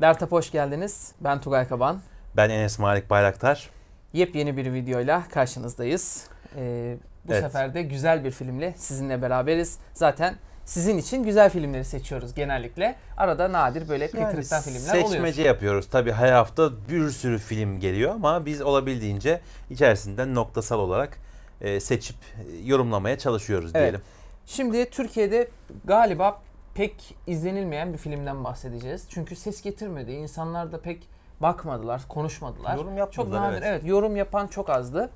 Dertap hoş geldiniz. Ben Tugay Kaban. Ben Enes Malik Bayraktar. Yepyeni bir videoyla karşınızdayız. Ee, bu evet. sefer de güzel bir filmle sizinle beraberiz. Zaten sizin için güzel filmleri seçiyoruz genellikle. Arada nadir böyle yani kıtırıktan filmler seçmece oluyor. Seçmece yapıyoruz. Tabi her hafta bir sürü film geliyor ama biz olabildiğince içerisinden noktasal olarak e, seçip e, yorumlamaya çalışıyoruz evet. diyelim. Şimdi Türkiye'de galiba pek izlenilmeyen bir filmden bahsedeceğiz. Çünkü ses getirmedi. İnsanlar da pek bakmadılar, konuşmadılar. Yorum yapmadılar. Çok nadir, evet. evet. Yorum yapan çok azdı.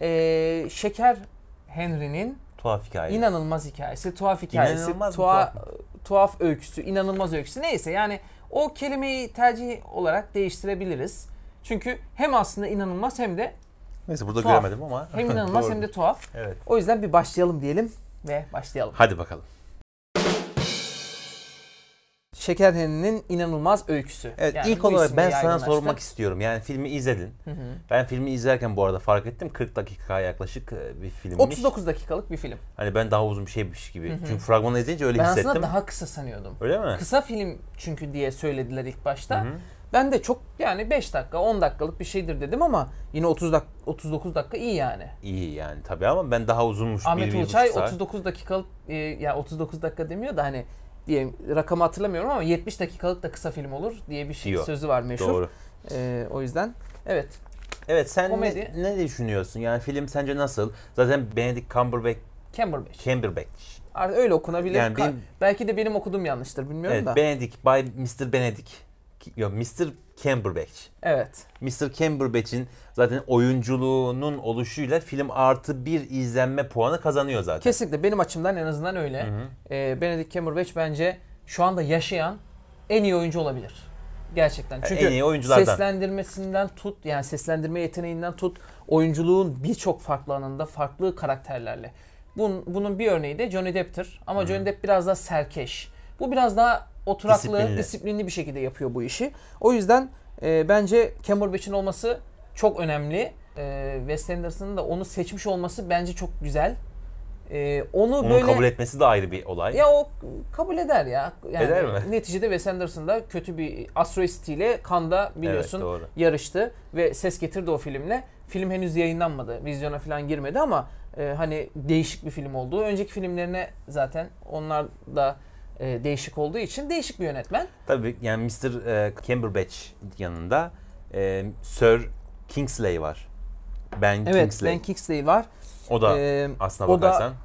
Ee, Şeker Henry'nin tuhaf hikayesi. İnanılmaz hikayesi, tuhaf hikayesi, inanılmaz tuha, tuhaf, tuhaf öyküsü, inanılmaz öyküsü. Neyse yani o kelimeyi tercih olarak değiştirebiliriz. Çünkü hem aslında inanılmaz hem de Neyse burada tuhaf. göremedim ama. Hem inanılmaz hem de tuhaf. Evet. O yüzden bir başlayalım diyelim ve başlayalım. Hadi bakalım. Şekerhan'ın inanılmaz öyküsü. Evet, yani ilk olarak ben sana sormak istiyorum. Yani filmi izledin. Hı hı. Ben filmi izlerken bu arada fark ettim 40 dakika yaklaşık e, bir filmmiş. 39 dakikalık bir film. Hani ben daha uzun bir şeymiş gibi. Hı hı. Çünkü fragmanı izleyince öyle ben hissettim. Ben aslında daha kısa sanıyordum. Öyle mi? Kısa film çünkü diye söylediler ilk başta. Hı hı. Ben de çok yani 5 dakika 10 dakikalık bir şeydir dedim ama yine 30 dak 39 dakika iyi yani. İyi yani tabii ama ben daha uzunmuş. Ahmet Ulçay 39 dakikalık e, ya yani 39 dakika demiyor da hani diye rakamı hatırlamıyorum ama 70 dakikalık da kısa film olur diye bir şey, Diyor. sözü var meşhur. Doğru. Ee, o yüzden evet. Evet sen Komedi. ne, ne düşünüyorsun? Yani film sence nasıl? Zaten Benedict Cumberbatch Cumberbatch. Cumberbatch Artık öyle okunabilir. Yani benim, Belki de benim okudum yanlıştır bilmiyorum evet, da. Benedict by Mr. Benedict. Yok Mr. Cumberbatch. Evet. Mr. Cumberbatch'in zaten oyunculuğunun oluşuyla film artı bir izlenme puanı kazanıyor zaten. Kesinlikle benim açımdan en azından öyle. Hı hı. E, Benedict Cumberbatch bence şu anda yaşayan en iyi oyuncu olabilir. Gerçekten. E, Çünkü en iyi oyunculardan. seslendirmesinden tut yani seslendirme yeteneğinden tut oyunculuğun birçok farklı anında farklı karakterlerle. Bunun, bunun bir örneği de Johnny Depp'tir. Ama Hı-hı. Johnny Depp biraz daha serkeş. Bu biraz daha oturaklı, disiplinli, disiplinli bir şekilde yapıyor bu işi. O yüzden e, bence Cumberbatch'in olması çok önemli. E, Wes Anderson'ın da onu seçmiş olması bence çok güzel. E, onu Onun böyle kabul etmesi de ayrı bir olay. Ya o kabul eder ya. Yani eder mi? Neticede Wes Anderson da kötü bir Astro City ile Kanda biliyorsun evet, doğru. yarıştı ve ses getirdi o filmle. Film henüz yayınlanmadı. Vizyona falan girmedi ama e, hani değişik bir film olduğu. Önceki filmlerine zaten onlar da e, değişik olduğu için değişik bir yönetmen. Tabii yani Mr. E, Cumberbatch yanında e, Sir Kingsley var. Ben evet, Kingsley. Ben Kingsley var. O da ee, aslına bakarsan da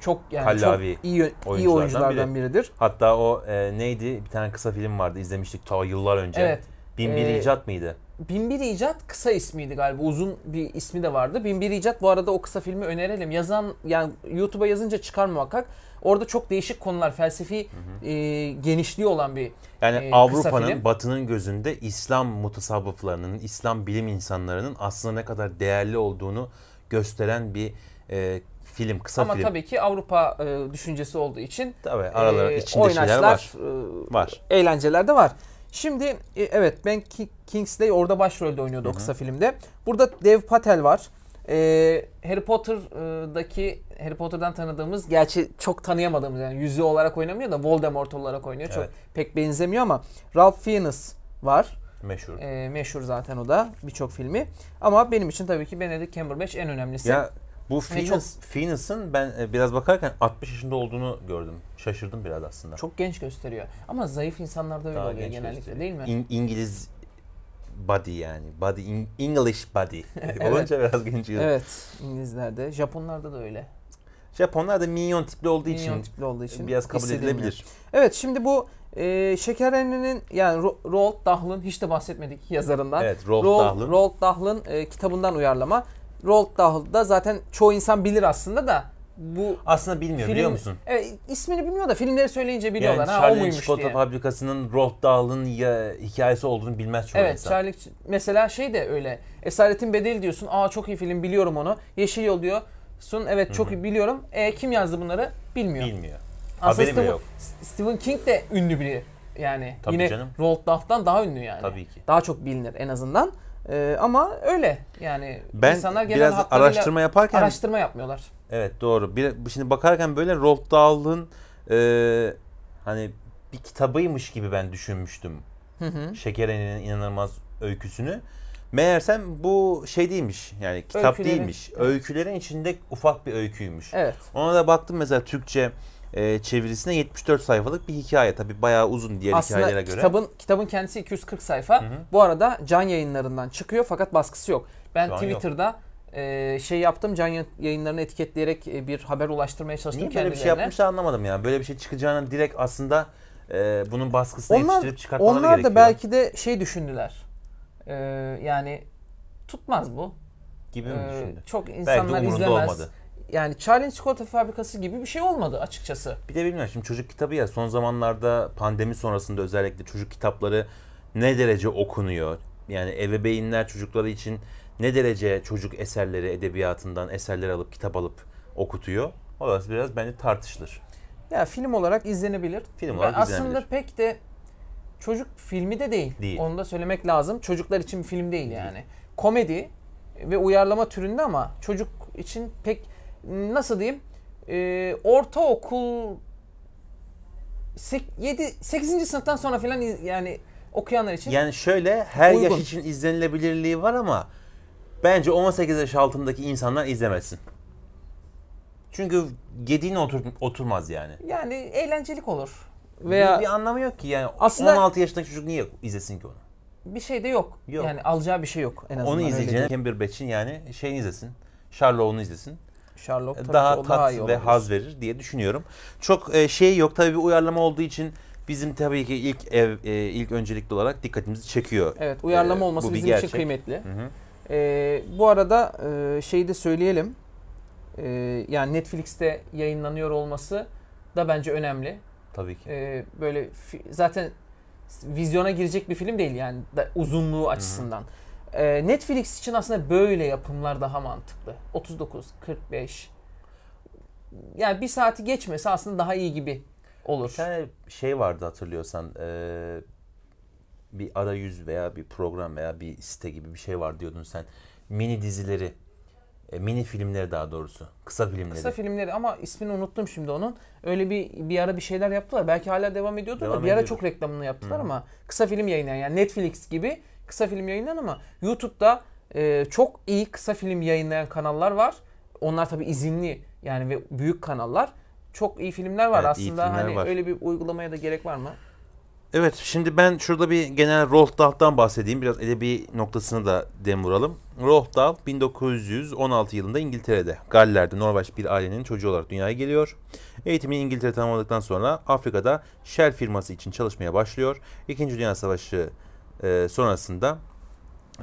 çok yani kallavi çok iyi, oyunculardan iyi oyunculardan biri. biridir. Hatta o e, neydi? Bir tane kısa film vardı izlemiştik ta yıllar önce. Evet. Bin bir e, icat mıydı? Binbir İcat kısa ismiydi galiba. Uzun bir ismi de vardı. Binbir İcat bu arada o kısa filmi önerelim. Yazan yani YouTube'a yazınca çıkar muhakkak. Orada çok değişik konular, felsefi hı hı. E, genişliği olan bir Yani e, Avrupa'nın, Batı'nın gözünde İslam mutasavvıflarının, İslam bilim insanlarının aslında ne kadar değerli olduğunu gösteren bir e, film, kısa Ama film. Ama tabii ki Avrupa e, düşüncesi olduğu için tabii, aralarında e, içinde şeyler var. E, var. eğlenceler de var. Şimdi e, evet Ben Kingsley orada başrolde oynuyordu Hı-hı. o kısa filmde. Burada Dev Patel var. Ee, Harry Potter'daki Harry Potter'dan tanıdığımız gerçi çok tanıyamadığımız yani yüzü olarak oynamıyor da Voldemort olarak oynuyor. Evet. Çok pek benzemiyor ama Ralph Fiennes var. Meşhur. Ee, meşhur zaten o da birçok filmi. Ama benim için tabii ki Benedict Cumberbatch en önemlisi. Ya bu Phoenix, Phoenix'ın ben e, biraz bakarken 60 yaşında olduğunu gördüm. Şaşırdım biraz aslında. Çok genç gösteriyor. Ama zayıf insanlarda öyle Daha oluyor genellikle gösteriyor. değil mi? İn, İngiliz body yani. Body in, English body. evet. Olunca biraz genç gözüküyor. Evet. İngilizlerde. Japonlarda da öyle. Japonlar da minyon tipli olduğu minyon için, tipli olduğu için biraz kabul edilebilir. Evet şimdi bu e, şekerhanenin yani Roald Dahl'ın hiç de bahsetmedik yazarından. Evet Roald, Roald Dahl'ın. Roald Dahl'ın e, kitabından uyarlama. Roald Dahl'da zaten çoğu insan bilir aslında da bu aslında bilmiyor film, biliyor musun? Evet ismini bilmiyor da filmleri söyleyince biliyorlar yani ha Charlie o muymuş Çikolata diye. Fabrikası'nın Roald Dahl'ın hikayesi olduğunu bilmez çoğu evet, insan. Evet Charlie mesela şey de öyle. Esaretin Bedeli diyorsun. Aa çok iyi film biliyorum onu. Yeşil Yol diyorsun. Evet çok Hı-hı. iyi biliyorum. E kim yazdı bunları? Bilmiyor. Bilmiyor. Aslında Haberi Stephen, yok. Stephen King de ünlü biri yani. Tabii yine canım. Roald Dahl'dan daha ünlü yani. Tabii ki. Daha çok bilinir en azından. Ee, ama öyle yani ben insanlar genel biraz araştırma yaparken araştırma yapmıyorlar. Evet doğru. Bir, şimdi bakarken böyle Rolf Dahl'ın e, hani bir kitabıymış gibi ben düşünmüştüm. Hı hı. Şekeren'in inanılmaz öyküsünü. Meğersem bu şey değilmiş yani kitap Öykülerin, değilmiş. Evet. Öykülerin içinde ufak bir öyküymüş. Evet. Ona da baktım mesela Türkçe e, çevirisine 74 sayfalık bir hikaye. Tabi bayağı uzun diğer Aslında hikayelere göre. kitabın, kitabın kendisi 240 sayfa. Hı hı. Bu arada can yayınlarından çıkıyor fakat baskısı yok. Ben Twitter'da e, şey yaptım can yayınlarını etiketleyerek e, bir haber ulaştırmaya çalıştım Niye böyle bir şey yapmışlar anlamadım ya. Böyle bir şey çıkacağını direkt aslında e, bunun baskısına onlar, yetiştirip çıkartmaları onlar gerekiyor. Onlar da belki de şey düşündüler. E, yani tutmaz bu. Gibi mi e, düşündü? Çok insanlar belki de izlemez. Olmadı yani Charlie'nin çikolata fabrikası gibi bir şey olmadı açıkçası. Bir de bilmiyorum şimdi çocuk kitabı ya son zamanlarda pandemi sonrasında özellikle çocuk kitapları ne derece okunuyor? Yani ebeveynler çocukları için ne derece çocuk eserleri edebiyatından eserler alıp kitap alıp okutuyor? Orası biraz bence tartışılır. Ya film olarak izlenebilir. Film olarak aslında izlenebilir. Aslında pek de çocuk filmi de değil. değil. Onu da söylemek lazım. Çocuklar için bir film değil yani. Değil. Komedi ve uyarlama türünde ama çocuk için pek nasıl diyeyim e, ortaokul 7 8. sınıftan sonra filan iz- yani okuyanlar için. Yani şöyle her Uygun. yaş için izlenilebilirliği var ama bence 18 yaş altındaki insanlar izlemesin. Çünkü gediğine otur, oturmaz yani. Yani eğlencelik olur. Veya bir, bir anlamı yok ki yani. Aslında- 16 yaşındaki çocuk niye izlesin ki onu? bir şey de yok. Yok. Yani alacağı bir şey yok en azından. Onu öyle izleyeceğine Cambridge yani şeyini izlesin. Sherlock'unu izlesin. Sherlock e, daha tat daha iyi ve haz verir diye düşünüyorum. Çok e, şey yok tabii bir uyarlama olduğu için bizim tabii ki ilk ev e, ilk öncelikli olarak dikkatimizi çekiyor. Evet uyarlama e, olması bizim gerçek. için kıymetli. Hı hı. E, bu arada e, şeyi de söyleyelim. E, yani Netflix'te yayınlanıyor olması da bence önemli. Tabii ki. E, böyle zaten vizyona girecek bir film değil yani da, uzunluğu açısından. Hı hı. E, Netflix için aslında böyle yapımlar daha mantıklı. 39, 45. Yani bir saati geçmesi aslında daha iyi gibi olur. Bir tane şey vardı hatırlıyorsan. E, bir arayüz veya bir program veya bir site gibi bir şey var diyordun sen. Mini dizileri, e, mini filmleri daha doğrusu. Kısa filmleri. Kısa filmleri ama ismini unuttum şimdi onun. Öyle bir bir ara bir şeyler yaptılar. Belki hala devam ediyordu devam da bir ediyordur. ara çok reklamını yaptılar Hı. ama kısa film yayınlayan yani Netflix gibi kısa film yayınlayan ama YouTube'da e, çok iyi kısa film yayınlayan kanallar var. Onlar tabi izinli yani ve büyük kanallar. Çok iyi filmler var evet, aslında. Filmler hani var. öyle bir uygulamaya da gerek var mı? Evet şimdi ben şurada bir genel Roald Dahl'dan bahsedeyim. Biraz edebi noktasını da dem vuralım. Roald Dahl 1916 yılında İngiltere'de, Galler'de Norveç bir ailenin çocuğu olarak dünyaya geliyor. Eğitimini İngiltere tamamladıktan sonra Afrika'da Shell firması için çalışmaya başlıyor. İkinci Dünya Savaşı e, sonrasında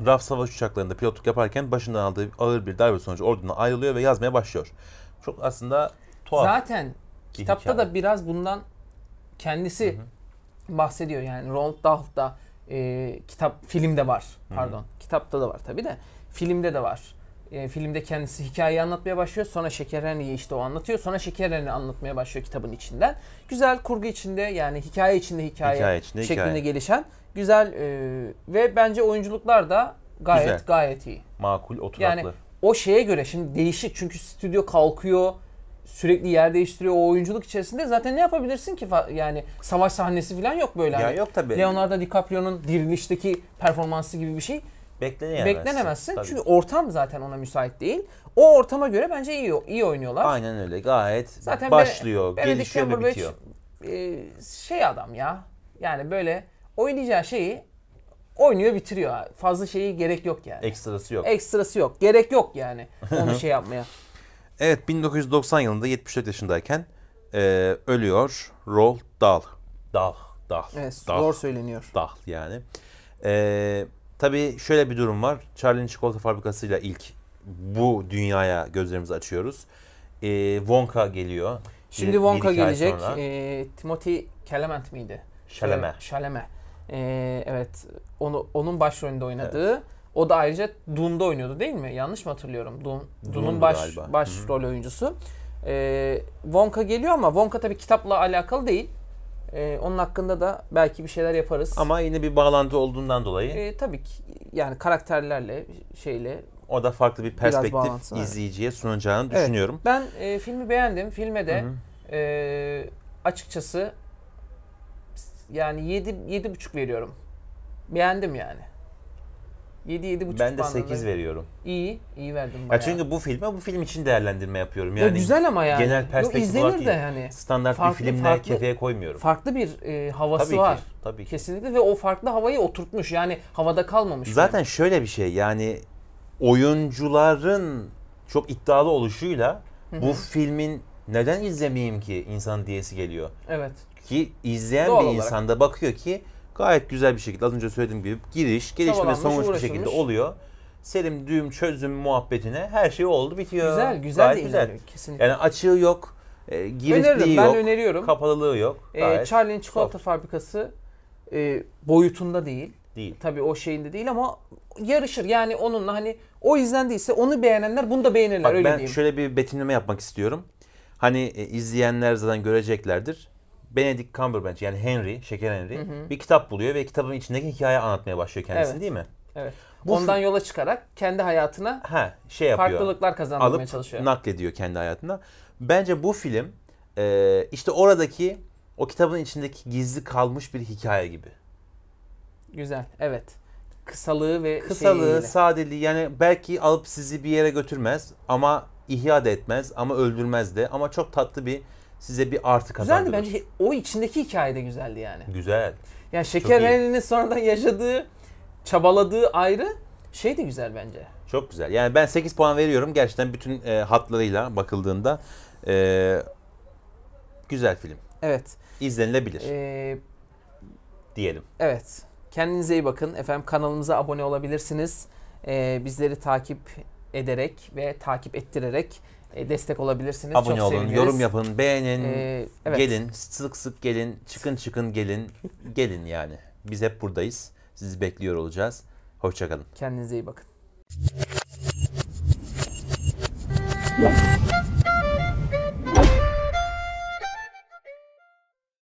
RAF savaş uçaklarında pilotluk yaparken başından aldığı ağır bir darbe sonucu orduna ayrılıyor ve yazmaya başlıyor. Çok aslında tuhaf. Zaten kitapta hikaye. da biraz bundan kendisi Hı-hı. bahsediyor yani Roald Dahl'da e, kitap filmde var pardon Hı-hı. kitapta da var tabi de filmde de var e, filmde kendisi hikayeyi anlatmaya başlıyor. Sonra Şekerhani'yi işte o anlatıyor. Sonra Şekerhani anlatmaya başlıyor kitabın içinden. Güzel kurgu içinde yani hikaye içinde hikaye, hikaye içinde şeklinde hikaye. gelişen güzel e, ve bence oyunculuklar da gayet güzel. gayet iyi. Makul, oturaklı. Yani o şeye göre şimdi değişik çünkü stüdyo kalkıyor sürekli yer değiştiriyor o oyunculuk içerisinde zaten ne yapabilirsin ki yani savaş sahnesi falan yok böyle. Ya hani. yok tabii. Leonardo DiCaprio'nun dirilişteki performansı gibi bir şey Beklenemezsin. Beklenemezsin tabii. çünkü ortam zaten ona müsait değil. O ortama göre bence iyi iyi oynuyorlar. Aynen öyle. Gayet zaten başlıyor, Benedict gelişiyor ve bitiyor. E, şey adam ya. Yani böyle oynayacağı şeyi oynuyor bitiriyor. Fazla şeyi gerek yok yani. Ekstrası yok. Ekstrası yok. Gerek yok yani onu şey yapmaya. Evet 1990 yılında 74 yaşındayken e, ölüyor Roald Dahl. Dahl. Dahl. Evet, Dahl. Doğru söyleniyor. Dahl yani. E, Tabii şöyle bir durum var. Charlie'nin çikolata fabrikasıyla ilk bu dünyaya gözlerimizi açıyoruz. Ee, Wonka geliyor. Şimdi Wonka gelecek. Ee, Timothy Chalamet miydi? Chalamet. Chalamet. Ee, evet. Onu, onun başrolünde oynadığı. Evet. O da ayrıca Doom'da oynuyordu değil mi? Yanlış mı hatırlıyorum? Doom, Doom'un baş, baş rol oyuncusu. Ee, Wonka geliyor ama Wonka tabii kitapla alakalı değil. Ee, onun hakkında da belki bir şeyler yaparız. Ama yine bir bağlantı olduğundan dolayı. Ee, tabii ki yani karakterlerle şeyle o da farklı bir perspektif izleyiciye evet. sunacağını evet. düşünüyorum. Ben e, filmi beğendim. Filme de e, açıkçası yani 7 7,5 veriyorum. Beğendim yani. 7 7 buçuk Ben de 8 veriyorum. İyi, iyi verdim bayağı. Ya çünkü bu filme bu film için değerlendirme yapıyorum. Yani ya güzel ama yani. Genel perspektif olarak de yani. standart farklı, bir filmle farklı, kefeye koymuyorum. Farklı bir e, havası tabii ki, var. Tabii ki. Kesinlikle ve o farklı havayı oturtmuş. Yani havada kalmamış. Zaten yani. şöyle bir şey yani oyuncuların çok iddialı oluşuyla bu filmin neden izlemeyeyim ki insan diyesi geliyor. Evet. Ki izleyen Doğal bir olarak. insanda bakıyor ki Gayet güzel bir şekilde az önce söylediğim gibi giriş, gelişme sonuç bir şekilde oluyor. Selim düğüm çözüm muhabbetine her şey oldu bitiyor. Güzel, güzel Gayet değil güzel. Yani, kesinlikle. Yani açığı yok, e, girişliği Öneririm, yok, ben öneriyorum. kapalılığı yok. E, Charlie'nin çikolata soft. fabrikası e, boyutunda değil. Değil. Tabii o şeyinde değil ama yarışır. Yani onunla hani o yüzden değilse onu beğenenler bunu da beğenirler Bak, öyle ben diyeyim. Ben şöyle bir betimleme yapmak istiyorum. Hani e, izleyenler zaten göreceklerdir. Benedict Cumberbatch yani Henry, Şeker Henry hı hı. bir kitap buluyor ve kitabın içindeki hikaye anlatmaya başlıyor kendisini evet. değil mi? Evet. Bu Ondan yola çıkarak kendi hayatına ha, şey yapıyor, farklılıklar kazandırmaya alıp çalışıyor. naklediyor kendi hayatına. Bence bu film e, işte oradaki o kitabın içindeki gizli kalmış bir hikaye gibi. Güzel, evet. Kısalığı ve Kısalığı, şeyiyle. sadeliği yani belki alıp sizi bir yere götürmez ama ihya da etmez ama öldürmez de ama çok tatlı bir size bir artı kazandırır. Güzeldi bence. O içindeki hikaye de güzeldi yani. Güzel. Yani Şeker Renen'in sonradan yaşadığı, çabaladığı ayrı şey de güzel bence. Çok güzel. Yani ben 8 puan veriyorum. Gerçekten bütün e, hatlarıyla bakıldığında e, güzel film. Evet. İzlenilebilir. Ee, Diyelim. Evet. Kendinize iyi bakın. Efendim kanalımıza abone olabilirsiniz. Ee, bizleri takip ederek ve takip ettirerek e, destek olabilirsiniz. Abone Çok olun, seviniriz. yorum yapın, beğenin, ee, evet. gelin, sık sık gelin, çıkın çıkın gelin, gelin yani. Biz hep buradayız. Sizi bekliyor olacağız. Hoşçakalın. Kendinize iyi bakın.